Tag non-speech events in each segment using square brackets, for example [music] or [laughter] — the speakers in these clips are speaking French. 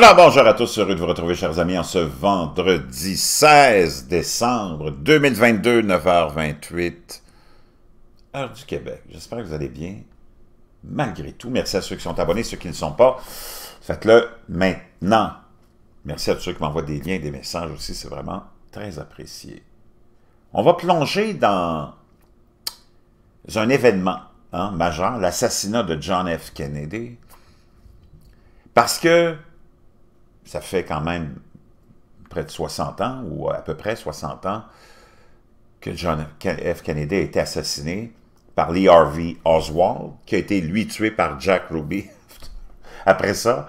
Alors bonjour à tous, heureux de vous retrouver chers amis en ce vendredi 16 décembre 2022, 9h28, heure du Québec. J'espère que vous allez bien malgré tout. Merci à ceux qui sont abonnés, ceux qui ne sont pas, faites-le maintenant. Merci à tous ceux qui m'envoient des liens, des messages aussi, c'est vraiment très apprécié. On va plonger dans un événement hein, majeur, l'assassinat de John F. Kennedy, parce que ça fait quand même près de 60 ans, ou à peu près 60 ans, que John F. Kennedy a été assassiné par Lee Harvey Oswald, qui a été, lui, tué par Jack Ruby. [laughs] Après ça,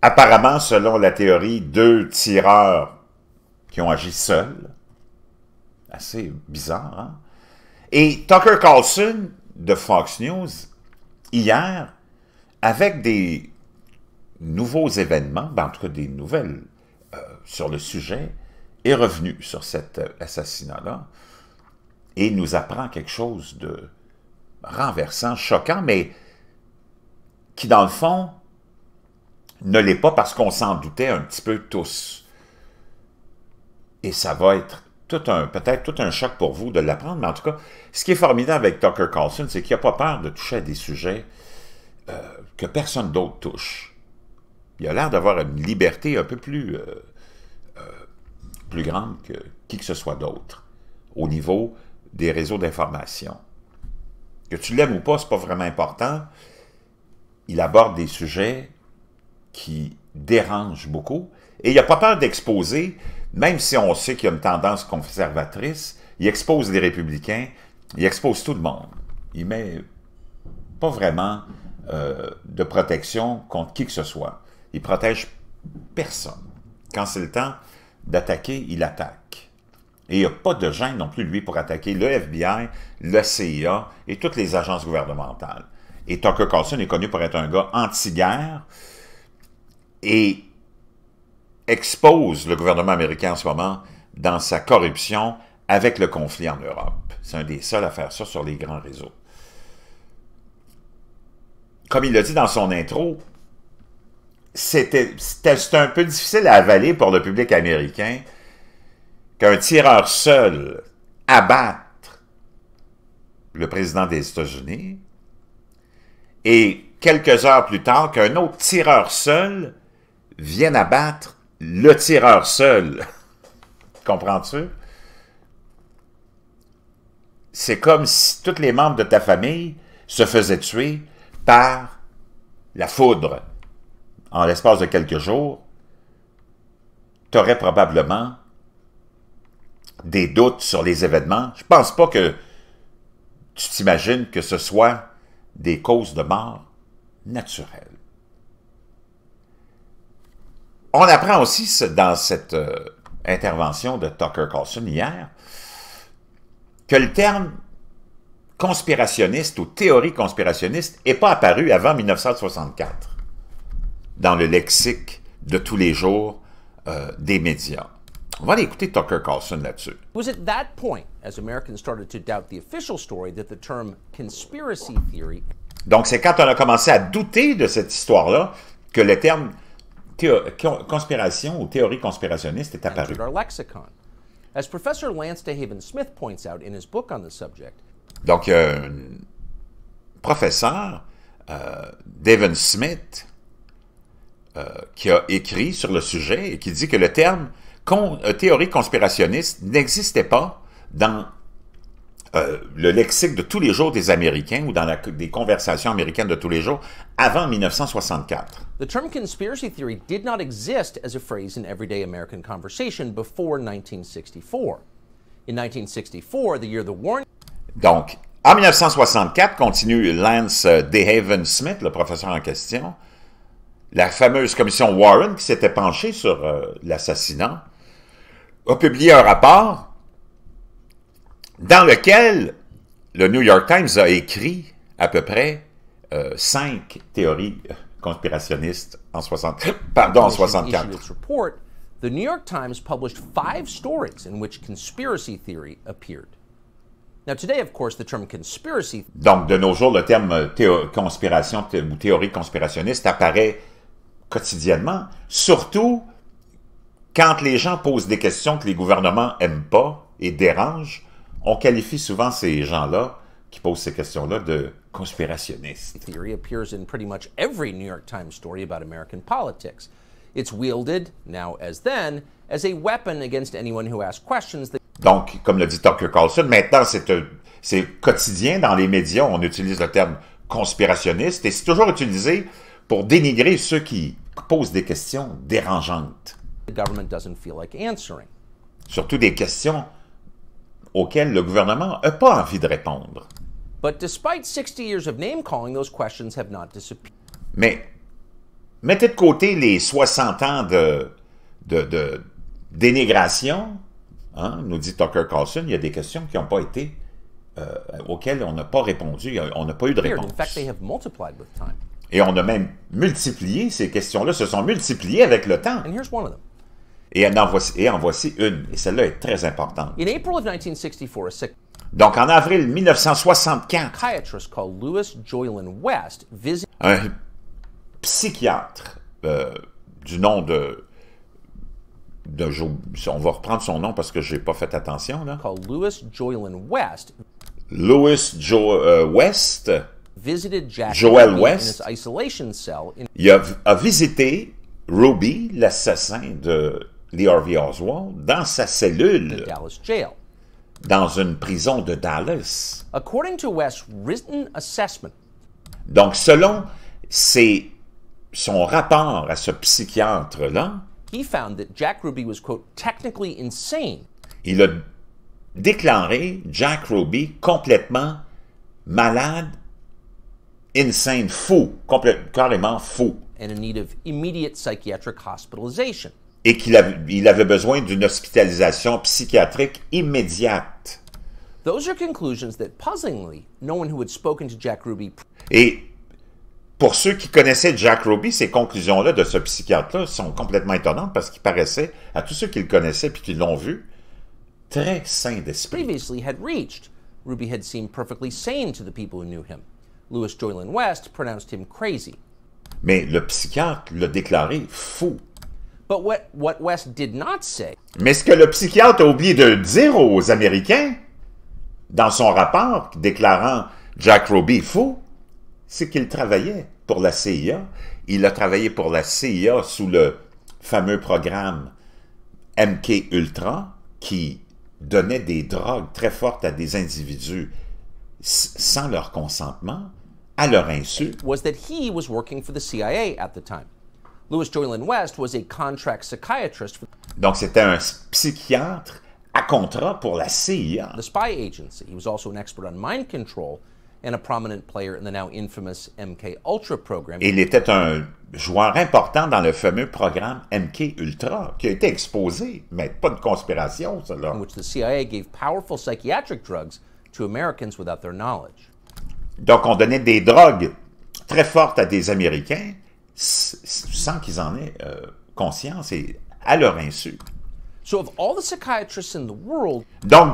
apparemment, selon la théorie, deux tireurs qui ont agi seuls. Assez bizarre, hein? Et Tucker Carlson, de Fox News, hier, avec des nouveaux événements, ben, en tout cas des nouvelles euh, sur le sujet, est revenu sur cet euh, assassinat-là et nous apprend quelque chose de renversant, choquant, mais qui, dans le fond, ne l'est pas parce qu'on s'en doutait un petit peu tous. Et ça va être tout un, peut-être tout un choc pour vous de l'apprendre, mais en tout cas, ce qui est formidable avec Tucker Carlson, c'est qu'il n'a pas peur de toucher à des sujets euh, que personne d'autre touche il a l'air d'avoir une liberté un peu plus, euh, euh, plus grande que qui que ce soit d'autre au niveau des réseaux d'information. Que tu l'aimes ou pas, n'est pas vraiment important. Il aborde des sujets qui dérangent beaucoup et il n'a pas peur d'exposer, même si on sait qu'il y a une tendance conservatrice, il expose les républicains, il expose tout le monde. Il met pas vraiment euh, de protection contre qui que ce soit. Il protège personne. Quand c'est le temps d'attaquer, il attaque. Et il n'y a pas de gêne non plus, lui, pour attaquer le FBI, le CIA et toutes les agences gouvernementales. Et Tucker Carlson est connu pour être un gars anti-guerre et expose le gouvernement américain en ce moment dans sa corruption avec le conflit en Europe. C'est un des seuls à faire ça sur les grands réseaux. Comme il l'a dit dans son intro, c'était un peu difficile à avaler pour le public américain qu'un tireur seul abatte le président des États-Unis et quelques heures plus tard qu'un autre tireur seul vienne abattre le tireur seul. [laughs] Comprends-tu? C'est comme si tous les membres de ta famille se faisaient tuer par la foudre en l'espace de quelques jours, tu aurais probablement des doutes sur les événements. Je ne pense pas que tu t'imagines que ce soit des causes de mort naturelles. On apprend aussi dans cette euh, intervention de Tucker Carlson hier que le terme conspirationniste ou théorie conspirationniste n'est pas apparu avant 1964 dans le lexique de tous les jours euh, des médias. On va aller écouter Tucker Carlson là-dessus. Donc c'est quand on a commencé à douter de cette histoire-là que le terme conspiration ou théorie conspirationniste est apparu. As Donc professeur euh, Smith euh, qui a écrit sur le sujet et qui dit que le terme euh, théorie conspirationniste n'existait pas dans euh, le lexique de tous les jours des Américains ou dans les des conversations américaines de tous les jours avant 1964. Donc, en 1964, continue Lance Dehaven Smith, le professeur en question, la fameuse commission Warren qui s'était penchée sur euh, l'assassinat, a publié un rapport dans lequel le New York Times a écrit à peu près euh, cinq théories conspirationnistes en 60, pardon, 64. Donc, de nos jours, le terme euh, conspiration ou théorie conspirationniste apparaît quotidiennement, surtout quand les gens posent des questions que les gouvernements n'aiment pas et dérangent, on qualifie souvent ces gens-là qui posent ces questions-là de conspirationnistes. Donc, comme le dit Tucker Carlson, maintenant euh, c'est quotidien dans les médias, on utilise le terme conspirationniste et c'est toujours utilisé pour dénigrer ceux qui pose des questions dérangeantes. Surtout des questions auxquelles le gouvernement n'a pas envie de répondre. Mais mettez de côté les 60 ans de, de, dénigration, hein, nous dit Tucker Carlson, il y a des questions qui n'ont pas été, euh, auxquelles on n'a pas répondu, on n'a pas eu de réponse. Et on a même multiplié, ces questions-là se sont multipliées avec le temps. Et en, voici, et en voici une, et celle-là est très importante. Donc, en avril 1964, un psychiatre euh, du nom de, on va reprendre son nom parce que je n'ai pas fait attention. Là. Louis West. jo, euh, West Joel West a, visité Ruby, l'assassin de Lee Harvey Oswald, dans sa cellule dans une prison de Dallas. Donc, selon ses, son rapport à ce psychiatre-là, il a déclaré Jack Ruby complètement malade insane, fou, carrément fou. Et qu'il avait, il avait besoin d'une hospitalisation psychiatrique immédiate. Et pour ceux qui connaissaient Jack Ruby, ces conclusions-là de ce psychiatre-là sont complètement étonnantes parce qu'il paraissait, à tous ceux qui le connaissaient puis qui l'ont vu, très sain d'esprit. Previously him. Joyland West pronounced him crazy. Mais le psychiatre l'a déclaré fou. Mais ce que le psychiatre a oublié de dire aux Américains dans son rapport déclarant Jack Roby fou, c'est qu'il travaillait pour la CIA. Il a travaillé pour la CIA sous le fameux programme MK Ultra qui donnait des drogues très fortes à des individus sans leur consentement à leur insu. Was that he was working for the CIA at the time. Louis Joyland West was a contract psychiatrist. For Donc c'était un psychiatre à contrat pour la CIA. The spy agency. He was also an expert on mind control and a prominent player in the now infamous MK Ultra program. Il était un joueur important dans le fameux programme MK Ultra qui a été exposé, mais pas de conspiration cela. In which the CIA gave powerful psychiatric drugs to Americans without their knowledge. Donc, on donnait des drogues très fortes à des Américains sans qu'ils en aient euh, conscience et à leur insu. Donc,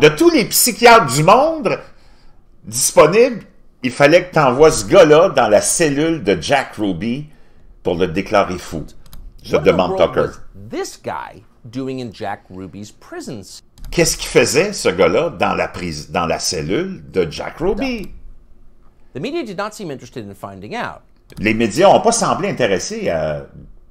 de tous les psychiatres du monde disponibles, il fallait que tu envoies ce gars-là dans la cellule de Jack Ruby pour le déclarer fou. Je demande Tucker. Qu'est-ce qu'il faisait, ce gars-là, dans la, dans la cellule de Jack Ruby? Les médias n'ont pas semblé intéressés à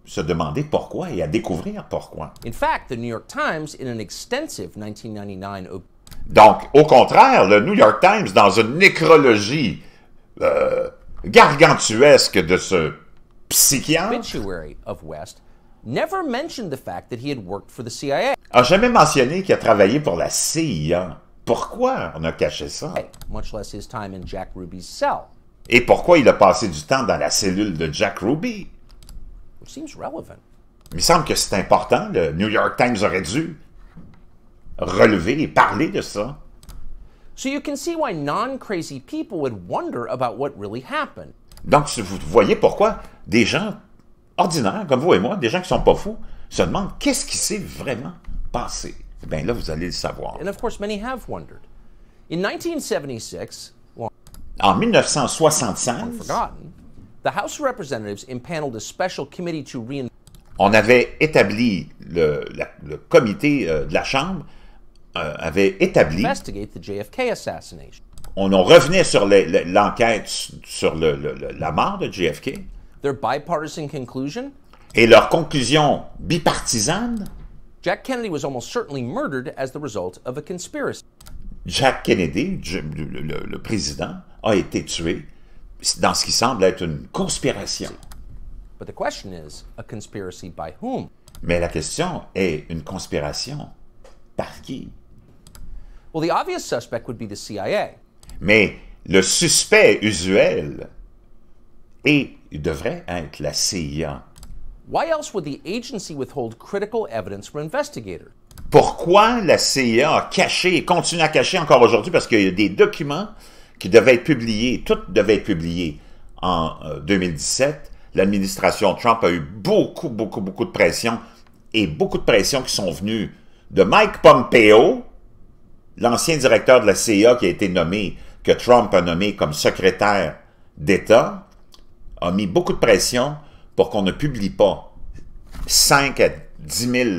se demander pourquoi et à découvrir pourquoi. In fact, the New York Times, in an extensive 1999 donc, au contraire, le New York Times, dans une nécrologie euh, gargantuesque de ce psychiatre, a jamais mentionné qu'il a travaillé pour la CIA. Pourquoi on a caché ça? Et pourquoi il a passé du temps dans la cellule de Jack Ruby? Il me semble que c'est important. Le New York Times aurait dû relever et parler de ça. So you Donc, vous voyez pourquoi des gens ordinaires, comme vous et moi, des gens qui ne sont pas fous, se demandent qu'est-ce qui s'est vraiment passé. Bien là, vous allez le savoir. And of course, many have wondered. In 1976, en 1976, forgotten, the House of Representatives impaneled a special committee to reinvent on avait établi, le, la, le comité euh, de la Chambre euh, avait établi... The JFK assassination. On, en revenait sur l'enquête sur le, le, la mort de JFK. Their bipartisan conclusion, et leur conclusion bipartisane Jack Kennedy was almost certainly murdered as the result of a conspiracy. Jack Kennedy, le, le président, a été tué dans ce qui semble être une conspiration. But the question is, a conspiracy by whom? Mais la question est une conspiration par qui? Well, the obvious suspect would be the CIA. Mais le suspect usuel est, il devrait être la CIA. Pourquoi la CIA a caché et continue à cacher encore aujourd'hui? Parce qu'il y a des documents qui devaient être publiés, tout devait être publié en 2017. Euh, L'administration Trump a eu beaucoup, beaucoup, beaucoup de pression et beaucoup de pression qui sont venues de Mike Pompeo, l'ancien directeur de la CIA qui a été nommé, que Trump a nommé comme secrétaire d'État, a mis beaucoup de pression pour qu'on ne publie pas 5 à 10 000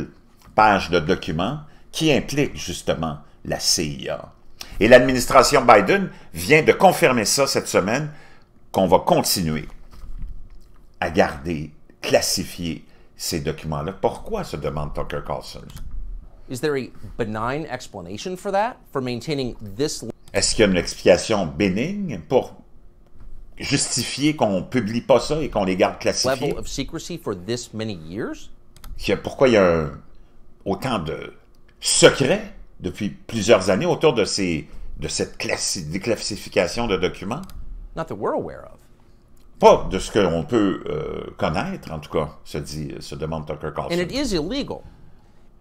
pages de documents qui impliquent justement la CIA. Et l'administration Biden vient de confirmer ça cette semaine, qu'on va continuer à garder, classifier ces documents-là. Pourquoi, se demande Tucker Carlson. Est-ce qu'il y a une explication bénigne pour justifier qu'on publie pas ça et qu'on les garde classifiés. pourquoi il y a autant de secrets depuis plusieurs années autour de ces de cette déclassification de documents? Not that we're aware of. Pas de ce que on peut euh, connaître, en tout cas, se, dit, se demande Tucker Carlson. And it is illegal.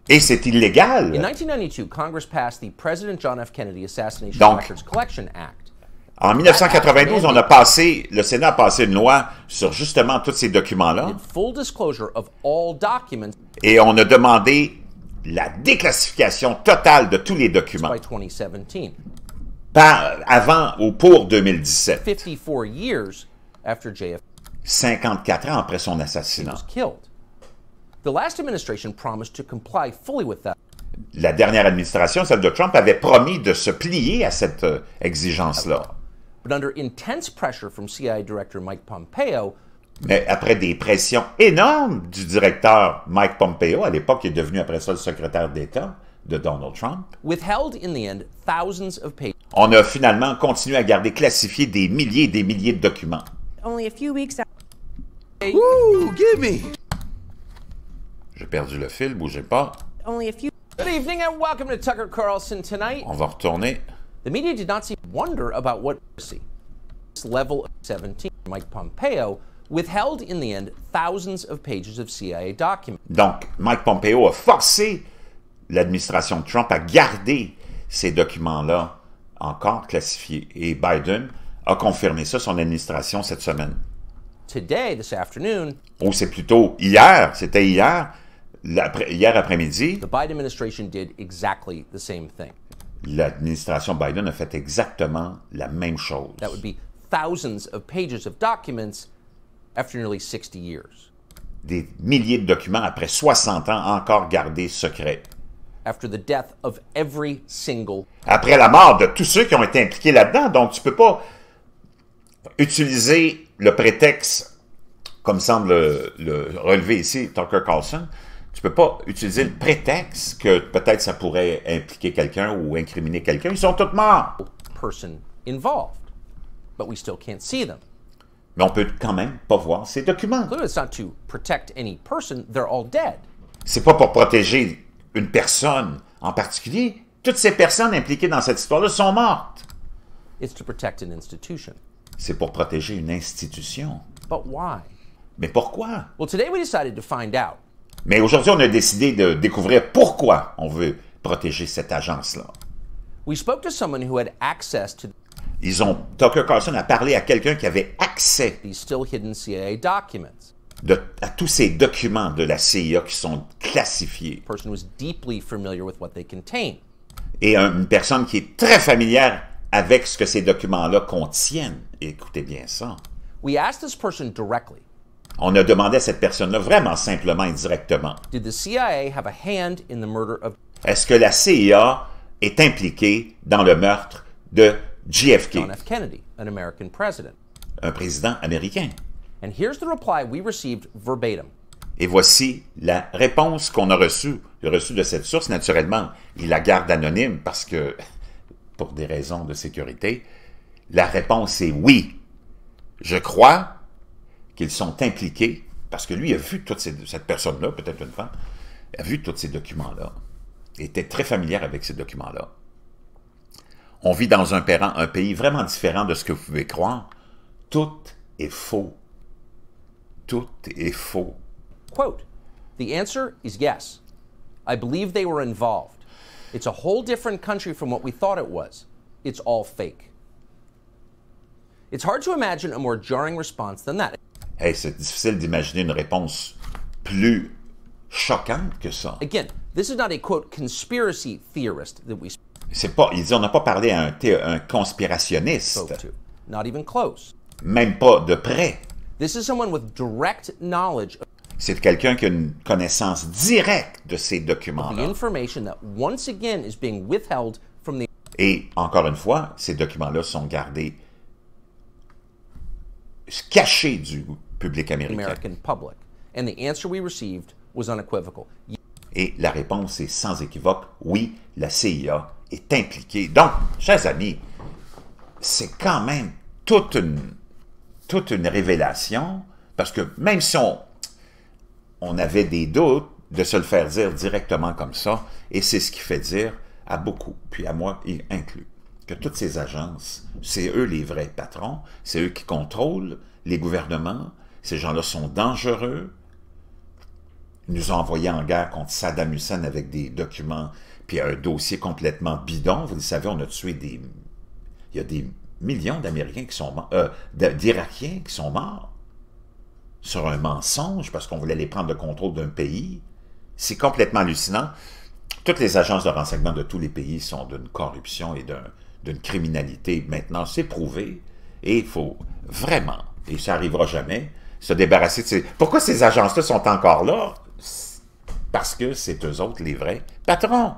Et c'est illégal. In 1992, Congress passed the President John F. Kennedy Assassination Donc, Records Collection Act. En 1992, on a passé, le Sénat a passé une loi sur justement tous ces documents-là. Et on a demandé la déclassification totale de tous les documents. Par, avant ou pour 2017. 54 ans après son assassinat. La dernière administration, celle de Trump, avait promis de se plier à cette euh, exigence-là intense pressure mais après des pressions énormes du directeur Mike Pompeo, à l'époque, qui est devenu après ça le secrétaire d'État de Donald Trump, withheld in the end thousands of on a finalement continué à garder classifié des milliers et des milliers de documents. Only give me! J'ai perdu le fil, bougez pas. On va retourner. The media did not see wonder about what see. This level of 17, Mike Pompeo withheld in the end thousands of pages of CIA documents. Donc, Mike Pompeo a forcé l'administration Trump a gardé ces documents-là encore classifiés. Et Biden a confirmé ça, son administration, cette semaine. Today, this afternoon, Ou c'est plutôt hier, c'était hier, après, hier après-midi. The Biden administration did exactly the same thing. L'administration Biden a fait exactement la même chose. Des milliers de documents après 60 ans encore gardés secrets. Après la mort de tous ceux qui ont été impliqués là-dedans, donc tu peux pas utiliser le prétexte, comme semble le, le relever ici Tucker Carlson, tu peux pas utiliser le prétexte que peut-être ça pourrait impliquer quelqu'un ou incriminer quelqu'un. Ils sont tous morts. Mais on peut quand même pas voir ces documents. Ce n'est C'est pas pour protéger une personne en particulier. Toutes ces personnes impliquées dans cette histoire-là sont mortes. C'est pour protéger une institution. Mais pourquoi? today we decided to find out. Mais aujourd'hui, on a décidé de découvrir pourquoi on veut protéger cette agence-là. Ils ont, Tucker Carlson a parlé à quelqu'un qui avait accès à tous ces documents de la CIA qui sont classifiés. Et une personne qui est très familière avec ce que ces documents-là contiennent. Écoutez bien ça. On a demandé à cette personne-là vraiment simplement et directement. Est-ce que la CIA est impliquée dans le meurtre de JFK, un président américain? Et voici la réponse qu'on a reçue, reçue de cette source. Naturellement, il la garde anonyme parce que, pour des raisons de sécurité, la réponse est oui. Je crois qu'ils sont impliqués, parce que lui a vu toute cette, cette personne-là, peut-être une femme, a vu tous ces documents-là, était très familière avec ces documents-là. On vit dans un, un pays vraiment différent de ce que vous pouvez croire. Tout est faux. Tout est faux. Quote, the answer is yes. I believe they were involved. It's a whole different country from what we thought it was. It's all fake. It's hard to imagine a more jarring response than that. Hey, c'est difficile d'imaginer une réponse plus choquante que ça. C'est pas il dit on n'a pas parlé à un, un conspirationniste. Même pas de près. c'est quelqu'un qui a une connaissance directe de ces documents-là. Et encore une fois, ces documents-là sont gardés cachés du public américain. Et la réponse est sans équivoque, oui, la CIA est impliquée. Donc, chers amis, c'est quand même toute une, toute une révélation, parce que même si on, on avait des doutes de se le faire dire directement comme ça, et c'est ce qui fait dire à beaucoup, puis à moi y inclus, que toutes ces agences, c'est eux les vrais patrons, c'est eux qui contrôlent les gouvernements, ces gens-là sont dangereux. Ils nous ont envoyés en guerre contre Saddam Hussein avec des documents puis un dossier complètement bidon. Vous le savez, on a tué des... Il y a des millions d'Américains qui sont morts, euh, d'Irakiens qui sont morts sur un mensonge parce qu'on voulait les prendre le contrôle d'un pays. C'est complètement hallucinant. Toutes les agences de renseignement de tous les pays sont d'une corruption et d'une criminalité. Maintenant, c'est prouvé et il faut vraiment, et ça n'arrivera jamais, se débarrasser de ces... Pourquoi ces agences-là sont encore là? Parce que c'est eux autres les vrais patrons.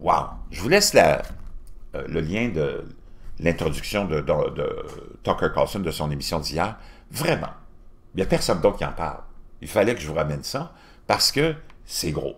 Wow! Je vous laisse euh, le lien de l'introduction de, de, Tucker Carlson de son émission d'hier. Vraiment, il n'y a personne d'autre qui en parle. Il fallait que je vous ramène ça parce que c'est gros.